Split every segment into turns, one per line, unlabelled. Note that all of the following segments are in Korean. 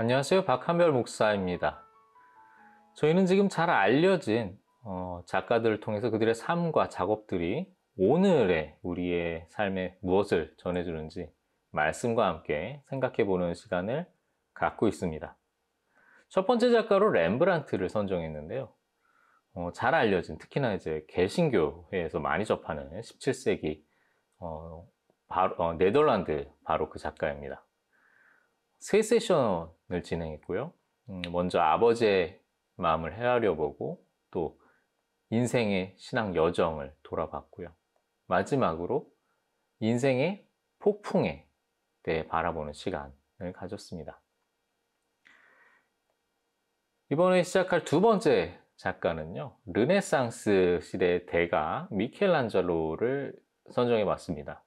안녕하세요. 박한별 목사입니다. 저희는 지금 잘 알려진 어, 작가들을 통해서 그들의 삶과 작업들이 오늘의 우리의 삶에 무엇을 전해주는지 말씀과 함께 생각해보는 시간을 갖고 있습니다. 첫 번째 작가로 렘브란트를 선정했는데요. 어, 잘 알려진 특히나 이제 개신교회에서 많이 접하는 17세기 어, 바로, 어, 네덜란드 바로 그 작가입니다. 세 세션 을 진행했고요. 음, 먼저 아버지의 마음을 헤아려 보고 또 인생의 신앙 여정을 돌아봤고요. 마지막으로 인생의 폭풍에 대해 바라보는 시간을 가졌습니다. 이번에 시작할 두 번째 작가는요, 르네상스 시대의 대가 미켈란젤로를 선정해 봤습니다.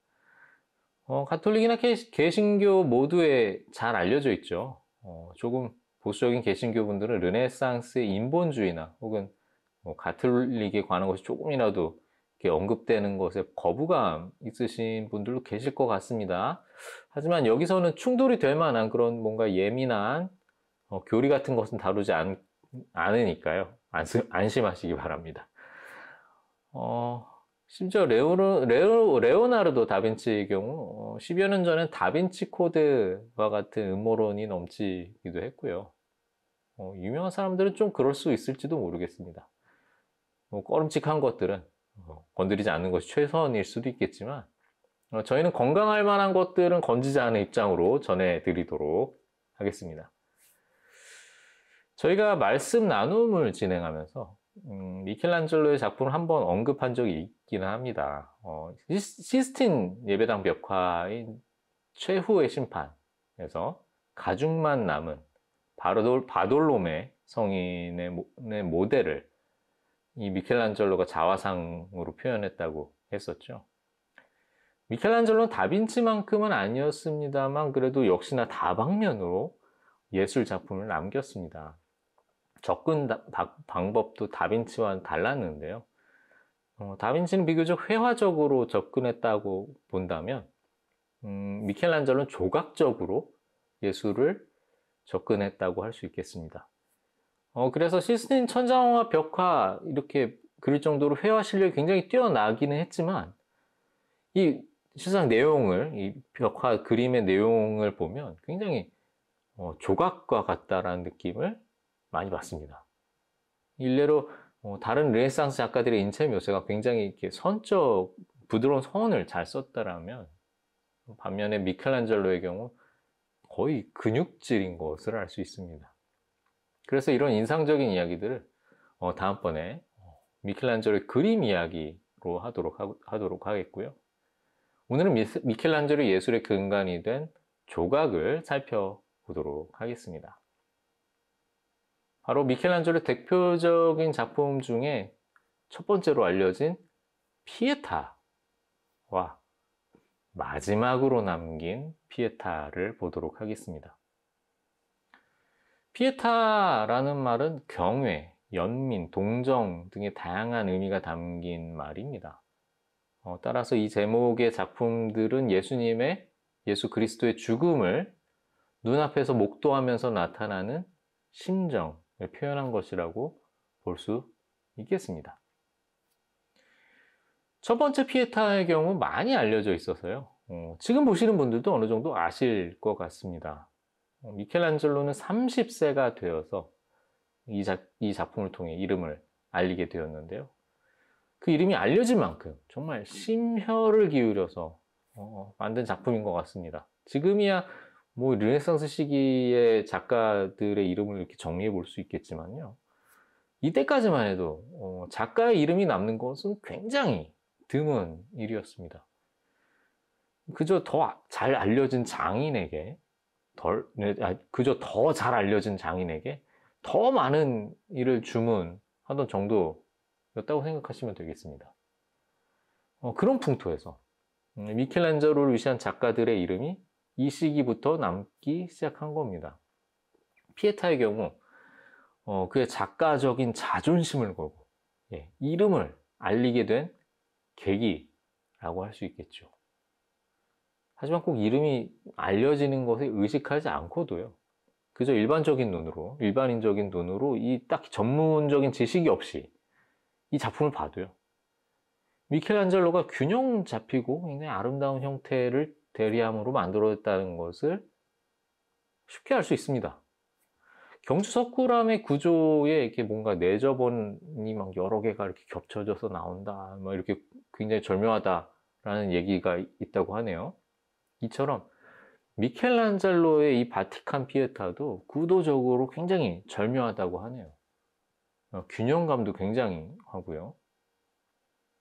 어, 가톨릭이나 개신교 모두에 잘 알려져 있죠. 어, 조금 보수적인 개신교분들은 르네상스의 인본주의나 혹은 뭐 가톨릭에 관한 것이 조금이라도 언급되는 것에 거부감 있으신 분들도 계실 것 같습니다. 하지만 여기서는 충돌이 될 만한 그런 뭔가 예민한 어, 교리 같은 것은 다루지 않, 않으니까요. 안 안심하시기 바랍니다. 어, 심지어 레오르, 레오, 레오나르도 다빈치의 경우 10여 어, 년 전엔 다빈치 코드와 같은 음모론이 넘치기도 했고요. 어, 유명한 사람들은 좀 그럴 수 있을지도 모르겠습니다. 뭐, 꺼름칙한 것들은 어, 건드리지 않는 것이 최선일 수도 있겠지만 어, 저희는 건강할 만한 것들은 건지지 않은 입장으로 전해드리도록 하겠습니다. 저희가 말씀 나눔을 진행하면서 음, 미켈란젤로의 작품을 한번 언급한 적이 있기는 합니다. 어, 시스틴 예배당 벽화인 최후의 심판에서 가죽만 남은 바돌, 바돌롬의 성인의 네, 모,델을이 미켈란젤로가 자화상으로 표현했다고 했었죠. 미켈란젤로는 다빈치만큼은 아니었습니다만 그래도 역시나 다방면으로 예술 작품을 남겼습니다. 접근 다, 방법도 다빈치와 는 달랐는데요. 어, 다빈치는 비교적 회화적으로 접근했다고 본다면 음, 미켈란젤로는 조각적으로 예술을 접근했다고 할 수 있겠습니다. 어, 그래서 시스틴 천장화 벽화 이렇게 그릴 정도로 회화 실력이 굉장히 뛰어나기는 했지만 이 실상 내용을 이 벽화 그림의 내용을 보면 굉장히 어, 조각과 같다라는 느낌을 많이 봤습니다. 일례로 어, 다른 르네상스 작가들의 인체 묘사가 굉장히 이렇게 선적, 부드러운 선을 잘 썼다라면 반면에 미켈란젤로의 경우 거의 근육질인 것을 알 수 있습니다. 그래서 이런 인상적인 이야기들을 어, 다음번에 어, 미켈란젤로의 그림 이야기로 하도록, 하, 도록 하겠고요. 오늘은 미켈란젤로 예술의 근간이 된 조각을 살펴보도록 하겠습니다. 바로 미켈란젤로의 대표적인 작품 중에 첫 번째로 알려진 피에타와 마지막으로 남긴 피에타를 보도록 하겠습니다. 피에타라는 말은 경외, 연민, 동정 등의 다양한 의미가 담긴 말입니다. 어, 따라서 이 제목의 작품들은 예수님의 예수 그리스도의 죽음을 눈앞에서 목도하면서 나타나는 심정, 예, 표현한 것이라고 볼 수 있겠습니다. 첫 번째 피에타의 경우 많이 알려져 있어서요. 어, 지금 보시는 분들도 어느 정도 아실 것 같습니다. 어, 미켈란젤로는 30세가 되어서 이, 자, 이 작품을 통해 이름을 알리게 되었는데요. 그 이름이 알려진 만큼 정말 심혈을 기울여서 어, 만든 작품인 것 같습니다. 지금이야 뭐 르네상스 시기의 작가들의 이름을 이렇게 정리해 볼 수 있겠지만요. 이때까지만 해도 어, 작가의 이름이 남는 것은 굉장히 드문 일이었습니다. 그저 더잘 아, 알려진 장인에게 덜, 네, 아, 그저 더 잘 알려진 장인에게 더 많은 일을 주문하던 정도였다고 생각하시면 되겠습니다. 어, 그런 풍토에서 음, 미켈란젤로를 위시한 작가들의 이름이 이 시기부터 남기 시작한 겁니다. 피에타의 경우 어, 그의 작가적인 자존심을 걸고 예, 이름을 알리게 된 계기라고 할 수 있겠죠. 하지만 꼭 이름이 알려지는 것에 의식하지 않고도요. 그저 일반적인 눈으로, 일반인적인 눈으로 이딱히 전문적인 지식이 없이 이 작품을 봐도요. 미켈란젤로가 균형 잡히고 굉장히 아름다운 형태를 대리함으로 만들어졌다는 것을 쉽게 알 수 있습니다. 경주 석굴암의 구조에 이렇게 뭔가 내저번이 막 여러 개가 이렇게 겹쳐져서 나온다, 뭐 이렇게 굉장히 절묘하다라는 얘기가 있다고 하네요. 이처럼 미켈란젤로의 이 바티칸 피에타도 구도적으로 굉장히 절묘하다고 하네요. 어, 균형감도 굉장히 하고요.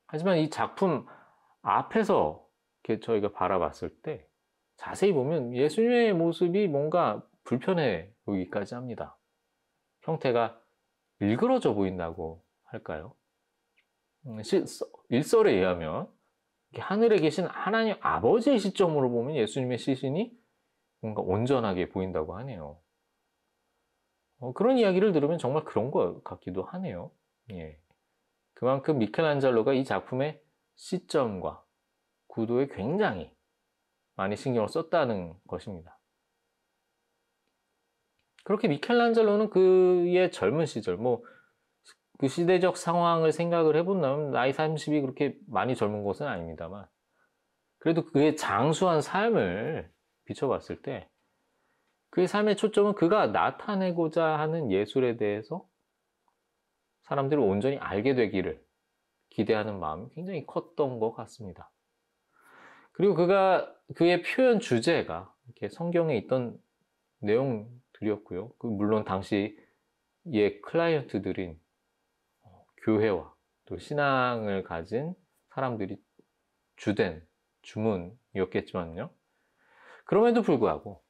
하지만 이 작품 앞에서 이렇게 저희가 바라봤을 때 자세히 보면 예수님의 모습이 뭔가 불편해 보이기까지 합니다. 형태가 일그러져 보인다고 할까요? 음, 일설에 의하면 하늘에 계신 하나님 아버지의 시점으로 보면 예수님의 시신이 뭔가 온전하게 보인다고 하네요. 어, 그런 이야기를 들으면 정말 그런 것 같기도 하네요. 예. 그만큼 미켈란젤로가 이 작품의 시점과 구도에 굉장히 많이 신경을 썼다는 것입니다. 그렇게 미켈란젤로는 그의 젊은 시절, 뭐, 그 시대적 상황을 생각을 해본다면 나이 30이 그렇게 많이 젊은 것은 아닙니다만, 그래도 그의 장수한 삶을 비춰봤을 때, 그의 삶의 초점은 그가 나타내고자 하는 예술에 대해서 사람들이 온전히 알게 되기를 기대하는 마음이 굉장히 컸던 것 같습니다. 그리고 그가 그의 표현 주제가 이렇게 성경에 있던 내용들이었고요. 그 물론 당시의 클라이언트들인 어, 교회와 또 신앙을 가진 사람들이 주된 주문이었겠지만요. 그럼에도 불구하고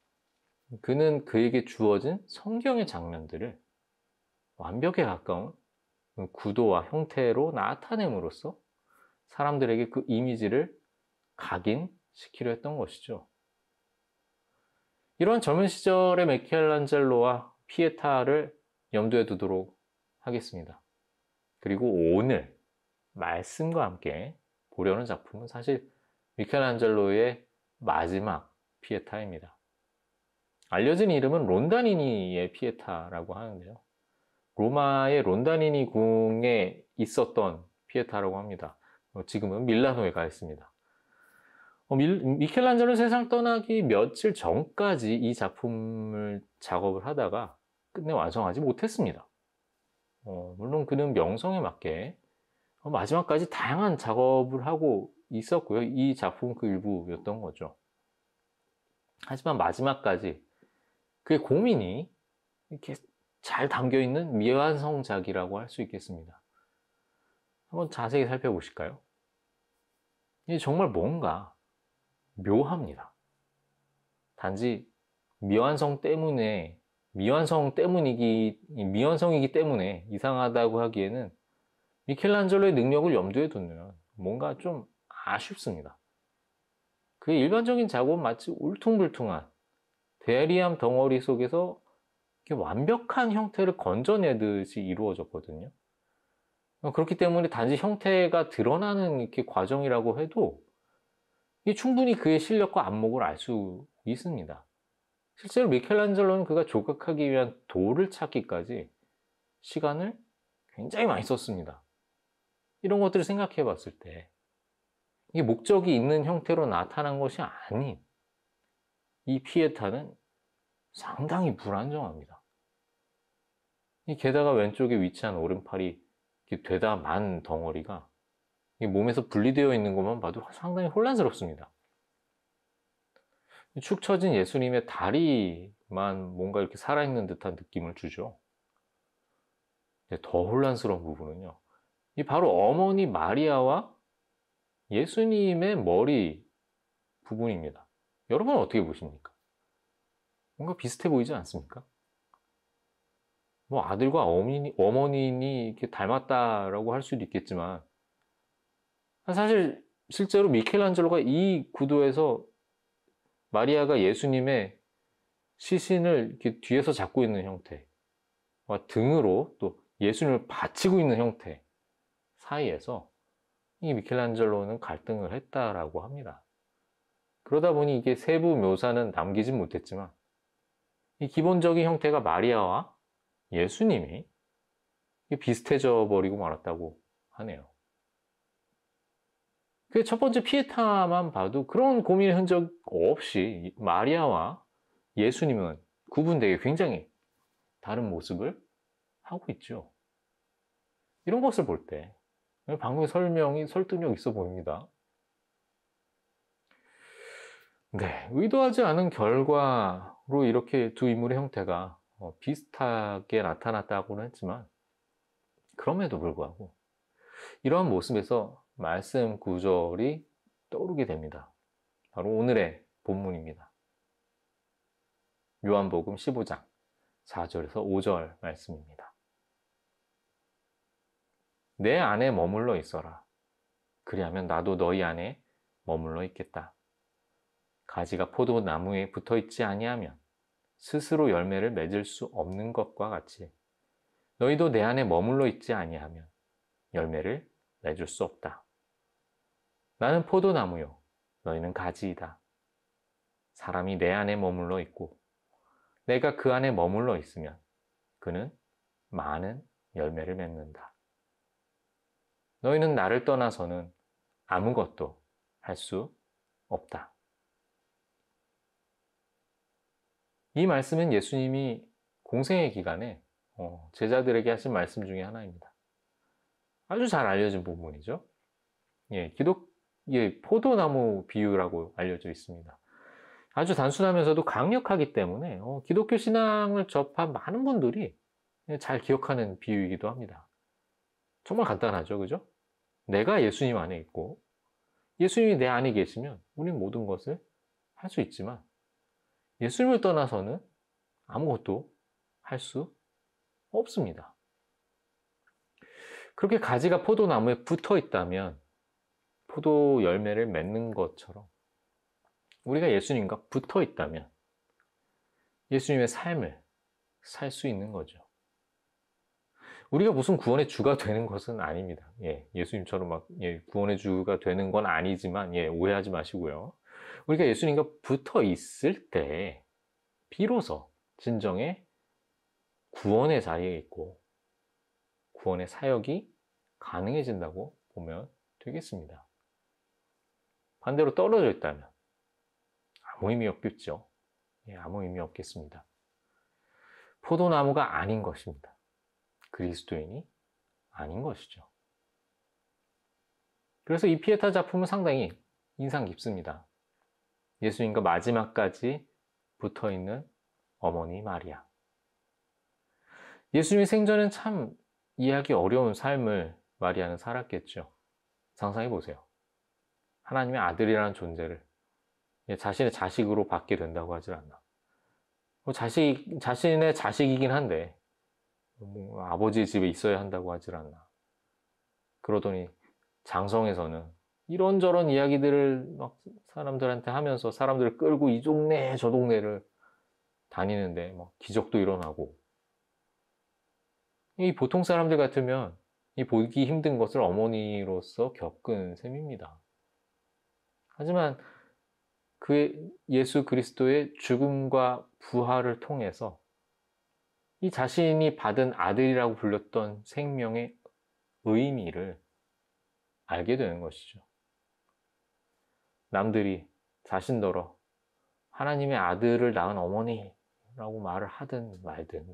그는 그에게 주어진 성경의 장면들을 완벽에 가까운 구도와 형태로 나타냄으로써 사람들에게 그 이미지를 각인시키려 했던 것이죠. 이러 젊은 시절의 메켈란젤로와 피에타를 염두에 두도록 하겠습니다. 그리고 오늘 말씀과 함께 보려는 작품은 사실 미켈란젤로의 마지막 피에타입니다. 알려진 이름은 론다니니의 피에타라고 하는데요. 로마의 론다니니 궁에 있었던 피에타라고 합니다. 어, 지금은 밀라노에 가 있습니다. 어, 미켈란젤로 세상 떠나기 며칠 전까지 이 작품을 작업을 하다가 끝내 완성하지 못했습니다. 어, 물론 그는 명성에 맞게 어, 마지막까지 다양한 작업을 하고 있었고요. 이작품그 일부였던 거죠. 하지만 마지막까지 그의 고민이 이렇게 잘 담겨있는 미완성작이라고 할 수 있겠습니다. 한번 자세히 살펴보실까요? 이게 정말 뭔가 묘합니다. 단지 미완성 때문에 미완성 때문이기 미완성이기 때문에 이상하다고 하기에는 미켈란젤로의 능력을 염두에 두면 뭔가 좀 아쉽습니다. 그 일반적인 작업 마치 울퉁불퉁한 대리암 덩어리 속에서 완벽한 형태를 건져내듯이 이루어졌거든요. 어, 그렇기 때문에 단지 형태가 드러나는 이렇게 과정이라고 해도 충분히 그의 실력과 안목을 알 수 있습니다. 실제로 미켈란젤로는 그가 조각하기 위한 돌을 찾기까지 시간을 굉장히 많이 썼습니다. 이런 것들을 생각해 봤을 때 이게 목적이 있는 형태로 나타난 것이 아닌 이 피에타는 상당히 불안정합니다. 게다가 왼쪽에 위치한 오른팔이 되다 만 덩어리가 몸에서 분리되어 있는 것만 봐도 상당히 혼란스럽습니다. 축 처진 예수님의 다리만 뭔가 이렇게 살아있는 듯한 느낌을 주죠. 더 혼란스러운 부분은요. 바로 어머니 마리아와 예수님의 머리 부분입니다. 여러분은 어떻게 보십니까? 뭔가 비슷해 보이지 않습니까? 뭐 아들과 어머니, 어머니니 이렇게 닮았다라고 할 수도 있겠지만 아, 사실 실제로 미켈란젤로가 이 구도에서 마리아가 예수님의 시신을 이렇게 뒤에서 잡고 있는 형태와 등으로 또 예수님을 받치고 있는 형태 사이에서 이 미켈란젤로는 갈등을 했다라고 합니다. 그러다 보니 이게 세부 묘사는 남기진 못했지만 이 기본적인 형태가 마리아와 예수님이 비슷해져 버리고 말았다고 하네요. 그첫 번째 피에타만 봐도 그런 고민의 흔적 없이 마리아와 예수님은 구분되게 굉장히 다른 모습을 하고 있죠. 이런 것을 볼 때 방금 설명이 설득력 있어 보입니다. 네, 의도하지 않은 결과로 이렇게 두 인물의 형태가 어, 비슷하게 나타났다고는 했지만 그럼에도 불구하고 이러한 모습에서 말씀 구절이 떠오르게 됩니다. 바로 오늘의 본문입니다. 요한복음 15장 4절에서 5절 말씀입니다. 내 안에 머물러 있어라. 그리하면 나도 너희 안에 머물러 있겠다. 가지가 포도나무에 붙어 있지 아니하면 스스로 열매를 맺을 수 없는 것과 같이 너희도 내 안에 머물러 있지 아니하면 열매를 맺을 수 없다. 나는 포도나무요. 너희는 가지이다. 사람이 내 안에 머물러 있고 내가 그 안에 머물러 있으면 그는 많은 열매를 맺는다. 너희는 나를 떠나서는 아무것도 할 수 없다. 이 말씀은 예수님이 공생의 기간에 어, 제자들에게 하신 말씀 중에 하나입니다. 아주 잘 알려진 부분이죠. 예, 기독 이게 포도나무 비유라고 알려져 있습니다. 아주 단순하면서도 강력하기 때문에 어, 기독교 신앙을 접한 많은 분들이 잘 기억하는 비유이기도 합니다. 정말 간단하죠, 그죠? 내가 예수님 안에 있고 예수님이 내 안에 계시면 우린 모든 것을 할 수 있지만 예수님을 떠나서는 아무것도 할 수 없습니다. 그렇게 가지가 포도나무에 붙어 있다면 포도 열매를 맺는 것처럼 우리가 예수님과 붙어 있다면 예수님의 삶을 살 수 있는 거죠. 우리가 무슨 구원의 주가 되는 것은 아닙니다. 예, 예수님처럼 막 예, 구원의 주가 되는 건 아니지만 예, 오해하지 마시고요. 우리가 예수님과 붙어 있을 때 비로소 진정의 구원의 자리에 있고 구원의 사역이 가능해진다고 보면 되겠습니다. 반대로 떨어져 있다면 아무 의미 없겠죠. 예, 아무 의미 없겠습니다. 포도나무가 아닌 것입니다. 그리스도인이 아닌 것이죠. 그래서 이 피에타 작품은 상당히 인상 깊습니다. 예수님과 마지막까지 붙어 있는 어머니 마리아. 예수님이 생전엔 참 이해하기 어려운 삶을 마리아는 살았겠죠. 상상해 보세요. 하나님의 아들이라는 존재를 자신의 자식으로 받게 된다고 하질 않나. 뭐 자식, 자신의 자식이긴 한데, 뭐아버지 집에 있어야 한다고 하질 않나. 그러더니 장성에서는 이런저런 이야기들을 막 사람들한테 하면서 사람들을 끌고 이 동네, 저 동네를 다니는데 막 기적도 일어나고. 이 보통 사람들 같으면 이 보기 힘든 것을 어머니로서 겪은 셈입니다. 하지만 그 예수 그리스도의 죽음과 부활을 통해서 이 자신이 받은 아들이라고 불렸던 생명의 의미를 알게 되는 것이죠. 남들이 자신더러 하나님의 아들을 낳은 어머니라고 말을 하든 말든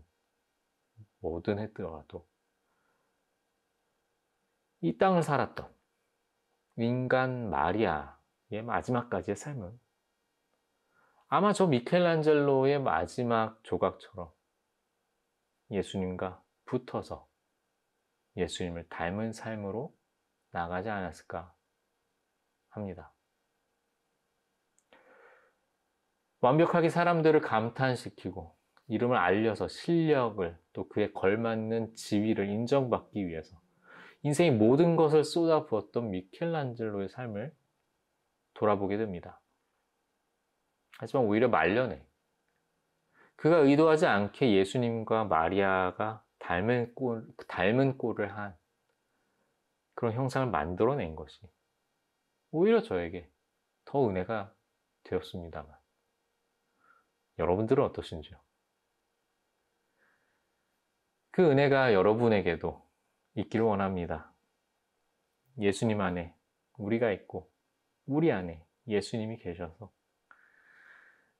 뭐든 했더라도 이 땅을 살았던 인간 마리아 예, 마지막까지의 삶은 아마 저 미켈란젤로의 마지막 조각처럼 예수님과 붙어서 예수님을 닮은 삶으로 나가지 않았을까 합니다. 완벽하게 사람들을 감탄시키고 이름을 알려서 실력을 또 그에 걸맞는 지위를 인정받기 위해서 인생의 모든 것을 쏟아부었던 미켈란젤로의 삶을 돌아보게 됩니다. 하지만 오히려 말려내. 그가 의도하지 않게 예수님과 마리아가 닮은 꼴, 그 닮은 꼴을 한 그런 형상을 만들어낸 것이 오히려 저에게 더 은혜가 되었습니다만. 여러분들은 어떠신지요? 그 은혜가 여러분에게도 있기를 원합니다. 예수님 안에 우리가 있고 우리 안에 예수님이 계셔서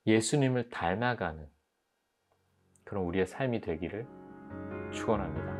예수님을 닮아가는 그런 우리의 삶이 되기를 축원합니다.